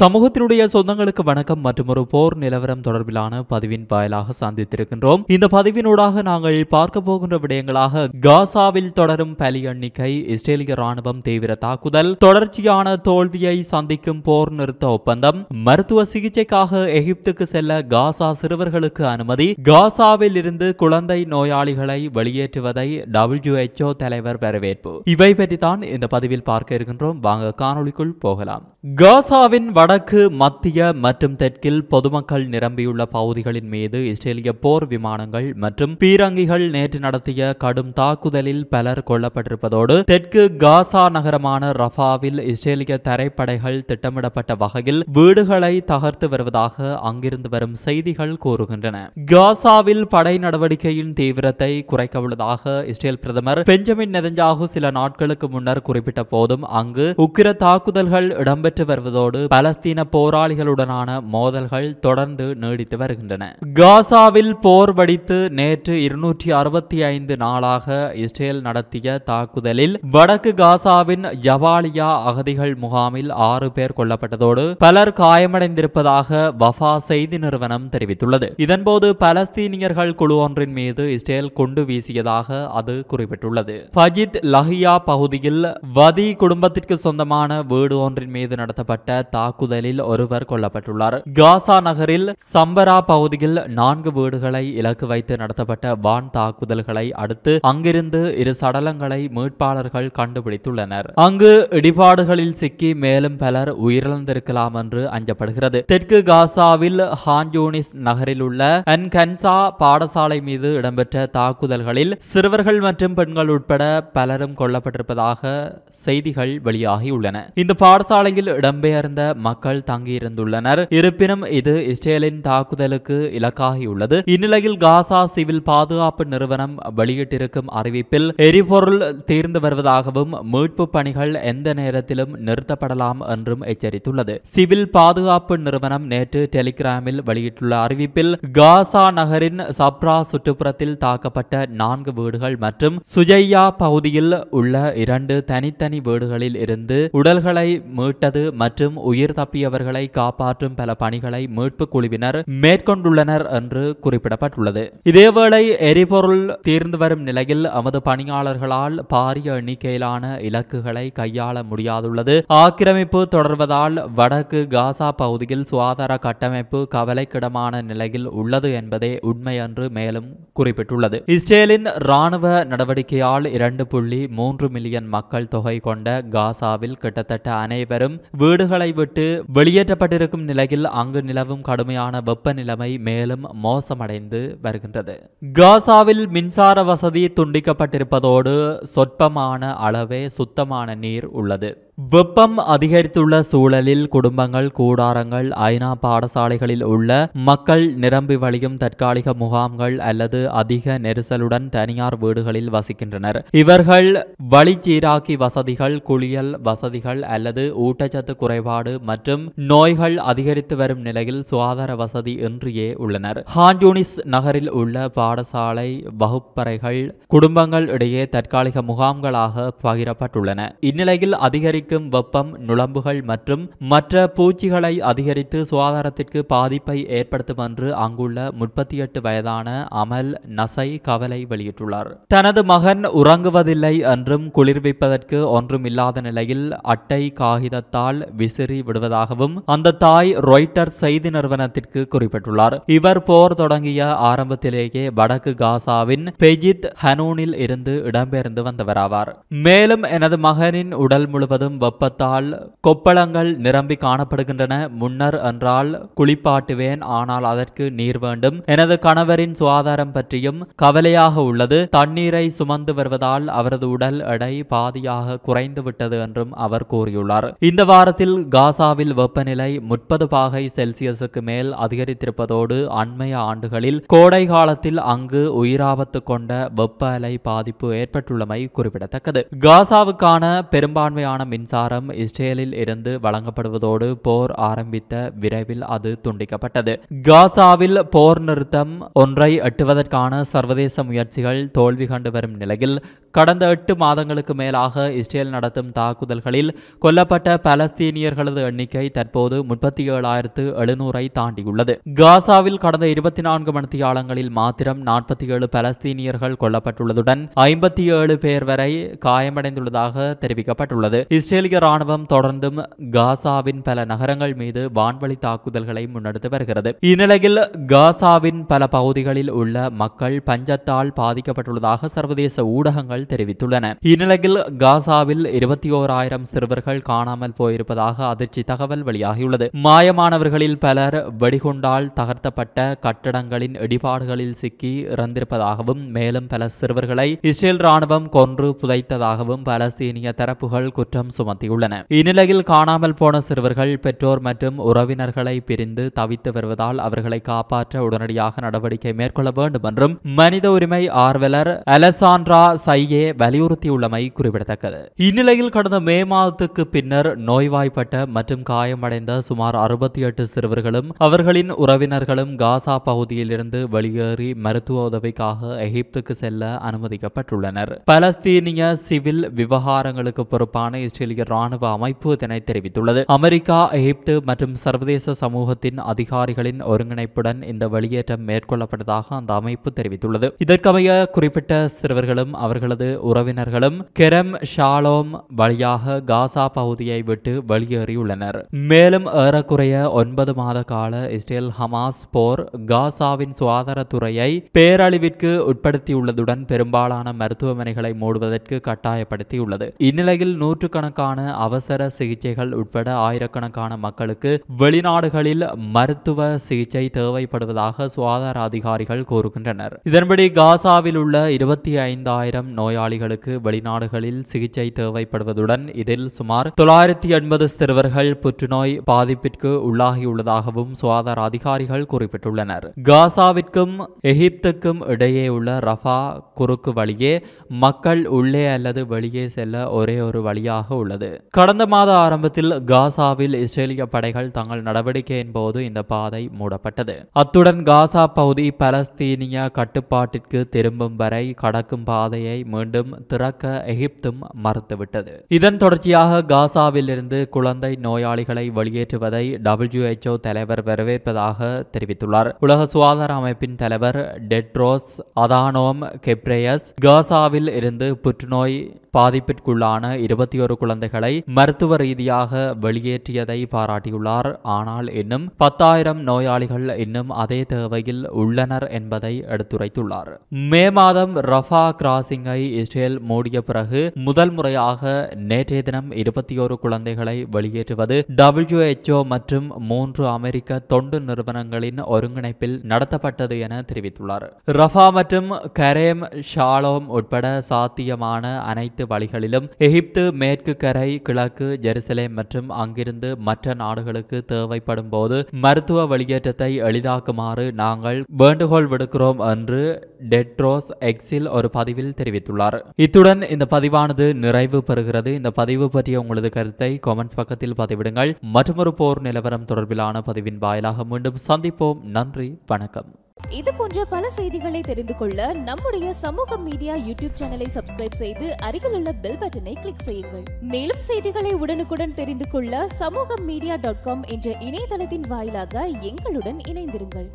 சமூகத்தினுடைய சொந்தங்களுக்கு வணக்கம் மற்றும் ஒரு போர் நிலவரம் தொடர்பிலான பதிவின் வாயிலாக சந்தித்திருக்கின்றோம் இந்த பதிவினூடாக நாங்கள் பார்க்க போகின்ற விடயங்களாக காசாவில் தொடரும் பலி எண்ணிக்கை இஸ்ரேலிய ராணுவம் தீவிர தாக்குதல் தொடர்ச்சியான தோல்வியை சந்திக்கும் போர் நிறுத்த ஒப்பந்தம் மருத்துவ சிகிச்சைக்காக எகிப்துக்கு செல்ல காசா சிறுவர்களுக்கு அனுமதி காசாவில் இருந்து குழந்தை நோயாளிகளை வெளியேற்றுவதை டபிள்யூஹெச்ஓ தலைவர் வரவேற்பு இவை பற்றி தான் இந்த பதிவில் பார்க்க இருக்கின்றோம் வாங்க காணொலிக்குள் போகலாம் காசாவின் வடக்கு மத்திய மற்றும் தெற்கில் பொதுமக்கள் நிரம்பியுள்ள பகுதிகளின் மீது இஸ்ரேலிய போர் விமானங்கள் மற்றும் பீரங்கிகள் நேற்று நடத்திய கடும் தாக்குதலில் பலர் கொல்லப்பட்டிருப்பதோடு தெற்கு காசா நகரமான ரஃபாவில் இஸ்ரேலிய தரைப்படைகள் திட்டமிடப்பட்ட வகையில் வீடுகளை தகர்த்து வருவதாக அங்கிருந்து வரும் செய்திகள் கூறுகின்றன காசாவில் படை நடவடிக்கையின் தீவிரத்தை குறைக்க உள்ளதாக இஸ்ரேல் பிரதமர் பெஞ்சமின் நெதஞ்சாகு சில நாட்களுக்கு முன்னர் குறிப்பிட்ட போதும் அங்கு உக்கிர தாக்குதல்கள் இடம்பெற்று வருவதோடு பல பலஸ்தீன போராளிகளுடனான மோதல்கள் தொடர்ந்து நீடித்து வருகின்றன காசாவில் போர் வடித்து நேற்று இருநூற்றி அறுபத்தி ஐந்து நாளாக இஸ்ரேல் நடத்திய தாக்குதலில் வடக்கு காசாவின் ஜவாலியா அகதிகள் முகாமில் ஆறு பேர் கொல்லப்பட்டதோடு பலர் காயமடைந்திருப்பதாக வஃபா செய்தி நிறுவனம் தெரிவித்துள்ளது இதன்போது பலஸ்தீனியர்கள் குழு ஒன்றின் மீது இஸ்ரேல் கொண்டு வீசியதாக அது குறிப்பிட்டுள்ளது பஜித் லஹியா பகுதியில் வதி குடும்பத்திற்கு சொந்தமான வீடு ஒன்றின் மீது நடத்தப்பட்ட தாக்கு தாக்குதலில் ஒருவர் கொல்லப்பட்டுள்ளார் காசா நகரில் சம்பரா பகுதியில் நான்கு வீடுகளை இலக்கு வைத்து நடத்தப்பட்ட வான் தாக்குதல்களை அடுத்து அங்கிருந்து இரு சடலங்களை மீட்பாளர்கள் கண்டுபிடித்துள்ளனர் அங்கு இடிபாடுகளில் சிக்கி மேலும் பலர் உயிரிழந்திருக்கலாம் என்று அஞ்சப்படுகிறது தெற்கு காசாவில் ஹான்ஜூனிஸ் நகரில் உள்ள என்கன்சா பாடசாலை மீது இடம்பெற்ற தாக்குதல்களில் சிறுவர்கள் மற்றும் பெண்கள் உட்பட பலரும் கொல்லப்பட்டிருப்பதாக செய்திகள் வெளியாகியுள்ளன இந்த பாடசாலையில் இடம்பெயர்ந்த மக்கள் தங்கியிருந்துள்ளனர் இருப்பினும் இது இஸ்ரேலின் தாக்குதலுக்கு இலக்காகியுள்ளது இந்நிலையில் காசா சிவில் பாதுகாப்பு நிறுவனம் வெளியிட்டிருக்கும் அறிவிப்பில் எரிபொருள் தீர்ந்து வருவதாகவும் மீட்பு பணிகள் எந்த நேரத்திலும் நிறுத்தப்படலாம் என்றும் எச்சரித்துள்ளது சிவில் பாதுகாப்பு நிறுவனம் நேற்று டெலிகிராமில் வெளியிட்டுள்ள அறிவிப்பில் காசா நகரின் சப்ரா சுற்றுப்புறத்தில் தாக்கப்பட்ட நான்கு வீடுகள் மற்றும் சுஜையா பகுதியில் உள்ள இரண்டு தனித்தனி வீடுகளில் இருந்து உடல்களை மீட்டது மற்றும் உயிர் தப்பியவர்களை காப்பாற்றும் பல பணிகளை மீட்பு குழுவினர் மேற்கொண்டுள்ளனர் என்று குறிப்பிடப்பட்டுள்ளது இதேவேளை எரிபொருள் தீர்ந்து வரும் நிலையில் நமது பணியாளர்களால் பாரிய எண்ணிக்கையிலான இலக்குகளை கையாள முடியாதுள்ளது ஆக்கிரமிப்பு தொடர்வதால் வடக்கு காசா பகுதியில் சுகாதார கட்டமைப்பு கவலைக்கிடமான நிலையில் உள்ளது என்பதே உண்மை என்று மேலும் குறிப்பிட்டுள்ளது இஸ்ரேலின் ராணுவ நடவடிக்கையால் இரண்டு புள்ளி மூன்று மில்லியன் மக்கள் தொகை கொண்ட காசாவில் கிட்டத்தட்ட அனைவரும் வீடுகளை விட்டு விட்டு வெளியேற்றப்பட்டிருக்கும் நிலையில் அங்கு நிலவும் கடுமையான வெப்ப நிலைமை மேலும் மோசமடைந்து வருகின்றது காசாவில் மின்சார வசதி துண்டிக்கப்பட்டிருப்பதோடு சொற்பமான அளவே சுத்தமான நீர் உள்ளது வெப்பம் அதிகரித்துள்ள சூழலில் குடும்பங்கள் கூடாரங்கள் ஐநா பாடசாலைகளில் உள்ள மக்கள் நிரம்பி வழியும் தற்காலிக முகாம்கள் அல்லது அதிக நெரிசலுடன் தனியார் வீடுகளில் வசிக்கின்றனர் இவர்கள் வழிச்சீராக்கி வசதிகள் குளியல் வசதிகள் அல்லது ஊட்டச்சத்து குறைபாடு மற்றும் நோய்கள் அதிகரித்து வரும் நிலையில் சுகாதார வசதி இன்றியே உள்ளனர் ஹான்யூனிஸ் நகரில் உள்ள பாடசாலை வகுப்பறைகள் குடும்பங்கள் இடையே தற்காலிக முகாம்களாக பகிரப்பட்டுள்ளன இந்நிலையில் அதிகரி அதிகரிக்கும் வெப்பம் நுழம்புகள் மற்றும் மற்ற பூச்சிகளை அதிகரித்து சுகாதாரத்திற்கு பாதிப்பை ஏற்படுத்தும் என்று அங்குள்ள முப்பத்தி எட்டு வயதான அமல் நசை கவலை வெளியிட்டுள்ளார் தனது மகன் உறங்குவதில்லை என்றும் குளிர்விப்பதற்கு ஒன்றும் இல்லாத நிலையில் அட்டை காகிதத்தால் விசிறி விடுவதாகவும் அந்த தாய் ரொய்டர் செய்தி நிறுவனத்திற்கு குறிப்பிட்டுள்ளார் இவர் போர் தொடங்கிய ஆரம்பத்திலேயே வடக்கு காசாவின் பெஜித் ஹனூனில் இருந்து இடம்பெயர்ந்து வந்தவராவார் மேலும் எனது மகனின் உடல் முழுவதும் ஏற்படும் வெப்பத்தால் கொப்பளங்கள் நிரம்பி காணப்படுகின்றன முன்னர் என்றால் குளிப்பாட்டுவேன் ஆனால் அதற்கு நீர் வேண்டும் எனது கணவரின் சுகாதாரம் பற்றியும் கவலையாக உள்ளது தண்ணீரை சுமந்து வருவதால் அவரது உடல் எடை பாதியாக குறைந்து விட்டது என்றும் அவர் கூறியுள்ளார் இந்த வாரத்தில் காசாவில் வெப்பநிலை முப்பது பாகை செல்சியஸுக்கு மேல் அதிகரித்திருப்பதோடு அண்மைய ஆண்டுகளில் கோடை காலத்தில் அங்கு உயிராபத்து கொண்ட வெப்ப அலை பாதிப்பு ஏற்பட்டுள்ளமை குறிப்பிடத்தக்கது காசாவுக்கான பெரும்பான்மையான மின் மின்சாரம் இஸ்ரேலில் இருந்து வழங்கப்படுவதோடு போர் ஆரம்பித்த விரைவில் அது துண்டிக்கப்பட்டது காசாவில் போர் நிறுத்தம் ஒன்றை எட்டுவதற்கான சர்வதேச முயற்சிகள் தோல்வி கண்டு வரும் நிலையில் கடந்த எட்டு மாதங்களுக்கு மேலாக இஸ்ரேல் நடத்தும் தாக்குதல்களில் கொல்லப்பட்ட பலஸ்தீனியர்களது எண்ணிக்கை தற்போது முப்பத்தி ஏழாயிரத்து எழுநூறை தாண்டியுள்ளது காசாவில் கடந்த இருபத்தி நான்கு மணி மணித்தியாலங்களில் மாத்திரம் நாற்பத்தி ஏழு பலஸ்தீனியர்கள் கொல்லப்பட்டுள்ளதுடன் ஐம்பத்தி ஏழு பேர் வரை காயமடைந்துள்ளதாக தெரிவிக்கப்பட்டுள்ளது இஸ்ரேலிய ராணுவம் தொடர்ந்தும் காசாவின் பல நகரங்கள் மீது வான்வழி தாக்குதல்களை முன்னெடுத்து வருகிறது இந்நிலையில் காசாவின் பல பகுதிகளில் உள்ள மக்கள் பஞ்சத்தால் பாதிக்கப்பட்டுள்ளதாக சர்வதேச ஊடகங்கள் அதிகாரிகள் தெரிவித்துள்ளன இந்நிலையில் காசாவில் இருபத்தி ஓராயிரம் சிறுவர்கள் காணாமல் போயிருப்பதாக அதிர்ச்சி தகவல் வெளியாகியுள்ளது மாயமானவர்களில் பலர் வெடிகுண்டால் தகர்த்தப்பட்ட கட்டடங்களின் இடிபாடுகளில் சிக்கி இறந்திருப்பதாகவும் மேலும் பல சிறுவர்களை இஸ்ரேல் ராணுவம் கொன்று புதைத்ததாகவும் பலஸ்தீனிய தரப்புகள் குற்றம் சுமத்தியுள்ளன இந்நிலையில் காணாமல் போன சிறுவர்கள் பெற்றோர் மற்றும் உறவினர்களை பிரிந்து தவித்து வருவதால் அவர்களை காப்பாற்ற உடனடியாக நடவடிக்கை மேற்கொள்ள வேண்டும் என்றும் மனித உரிமை ஆர்வலர் அலசாண்ட்ரா சைய நிலைமையே வலியுறுத்தியுள்ளமை குறிப்பிடத்தக்கது இந்நிலையில் கடந்த மே மாதத்துக்கு பின்னர் நோய்வாய்ப்பட்ட மற்றும் காயமடைந்த சுமார் அறுபத்தி எட்டு சிறுவர்களும் அவர்களின் உறவினர்களும் காசா பகுதியிலிருந்து வெளியேறி மருத்துவ உதவிக்காக எகிப்துக்கு செல்ல அனுமதிக்கப்பட்டுள்ளனர் பலஸ்தீனிய சிவில் விவகாரங்களுக்கு பொறுப்பான இஸ்ரேலிய ராணுவ அமைப்பு இதனை தெரிவித்துள்ளது அமெரிக்கா எகிப்து மற்றும் சர்வதேச சமூகத்தின் அதிகாரிகளின் ஒருங்கிணைப்புடன் இந்த வெளியேற்றம் மேற்கொள்ளப்பட்டதாக அந்த அமைப்பு தெரிவித்துள்ளது இதற்கமைய குறிப்பிட்ட சிறுவர்களும் அவர்களது அவரது உறவினர்களும் கெரம் ஷாலோம் வழியாக காசா பகுதியை விட்டு வெளியேறியுள்ளனர் மேலும் ஏறக்குறைய ஒன்பது மாத கால இஸ்ரேல் ஹமாஸ் போர் காசாவின் சுகாதாரத்துறையை பேரழிவிற்கு உட்படுத்தியுள்ளதுடன் பெரும்பாலான மருத்துவமனைகளை மூடுவதற்கு கட்டாயப்படுத்தியுள்ளது இந்நிலையில் நூற்றுக்கணக்கான அவசர சிகிச்சைகள் உட்பட ஆயிரக்கணக்கான மக்களுக்கு வெளிநாடுகளில் மருத்துவ சிகிச்சை தேவைப்படுவதாக சுகாதார அதிகாரிகள் கூறுகின்றனர் இதன்படி காசாவில் உள்ள இருபத்தி ஐந்தாயிரம் நோய் நோயாளிகளுக்கு வெளிநாடுகளில் சிகிச்சை தேவைப்படுவதுடன் இதில் சுமார் தொள்ளாயிரத்தி எண்பது சிறுவர்கள் புற்றுநோய் பாதிப்பிற்கு உள்ளாகியுள்ளதாகவும் சுகாதார அதிகாரிகள் குறிப்பிட்டுள்ளனர் காசாவிற்கும் எகிப்துக்கும் இடையே உள்ள ரஃபா குறுக்கு வழியே மக்கள் உள்ளே அல்லது வெளியே செல்ல ஒரே ஒரு வழியாக உள்ளது கடந்த மாத ஆரம்பத்தில் காசாவில் இஸ்ரேலிய படைகள் தங்கள் நடவடிக்கையின் போது இந்த பாதை மூடப்பட்டது அத்துடன் காசா பகுதி பலஸ்தீனிய கட்டுப்பாட்டிற்கு திரும்பும் வரை கடக்கும் பாதையை மீண்டும் திறக்க எகிப்தும் மறுத்துவிட்டது இதன் தொடர்ச்சியாக காசாவிலிருந்து குழந்தை நோயாளிகளை வெளியேற்றுவதை டபிள்யூஎச்ஓ தலைவர் வரவேற்பதாக தெரிவித்துள்ளார் உலக சுகாதார அமைப்பின் தலைவர் டெட்ரோஸ் அதானோம் கெப்ரேயஸ் காசாவில் இருந்து புற்றுநோய் பாதிப்பிற்குள்ளான இருபத்தி ஒரு குழந்தைகளை மருத்துவ ரீதியாக வெளியேற்றியதை பாராட்டியுள்ளார் ஆனால் இன்னும் பத்தாயிரம் நோயாளிகள் இன்னும் அதே தேவையில் உள்ளனர் என்பதை எடுத்துரைத்துள்ளார் மே மாதம் ரஃபா கிராசிங்கை இஸ்ரேல் மூடிய பிறகு முதல் முறையாக நேற்றைய தினம் இருபத்தி ஒரு குழந்தைகளை வெளியேற்றுவது டபிள்யூஎச்ஓ மற்றும் மூன்று அமெரிக்க தொண்டு நிறுவனங்களின் ஒருங்கிணைப்பில் நடத்தப்பட்டது என தெரிவித்துள்ளார் ரஃபா மற்றும் கரேம் ஷாலோம் உட்பட சாத்தியமான அனைத்து அனைத்து வழிகளிலும் எகிப்து மேற்கு கரை கிழக்கு ஜெருசலேம் மற்றும் அங்கிருந்து மற்ற நாடுகளுக்கு தேவைப்படும் போது மருத்துவ வெளியேற்றத்தை எளிதாக்குமாறு நாங்கள் வேண்டுகோள் விடுக்கிறோம் என்று டெட்ரோஸ் எக்ஸில் ஒரு பதிவில் தெரிவித்துள்ளார் இத்துடன் இந்த பதிவானது நிறைவு பெறுகிறது இந்த பதிவு பற்றிய உங்களது கருத்தை கமெண்ட்ஸ் பக்கத்தில் பதிவிடுங்கள் மற்றொரு போர் நிலவரம் தொடர்பிலான பதிவின் வாயிலாக மீண்டும் சந்திப்போம் நன்றி வணக்கம் இது போன்ற பல செய்திகளை தெரிந்து கொள்ள நம்முடைய சமூக மீடியா யூடியூப் சேனலை சப்ஸ்கிரைப் செய்து அருகில் உள்ள பெல் பட்டனை கிளிக் செய்யுங்கள் மேலும் செய்திகளை உடனுக்குடன் தெரிந்து கொள்ள சமூக மீடியா டாட் காம் என்ற இணையதளத்தின் வாயிலாக எங்களுடன் இணைந்திருங்கள்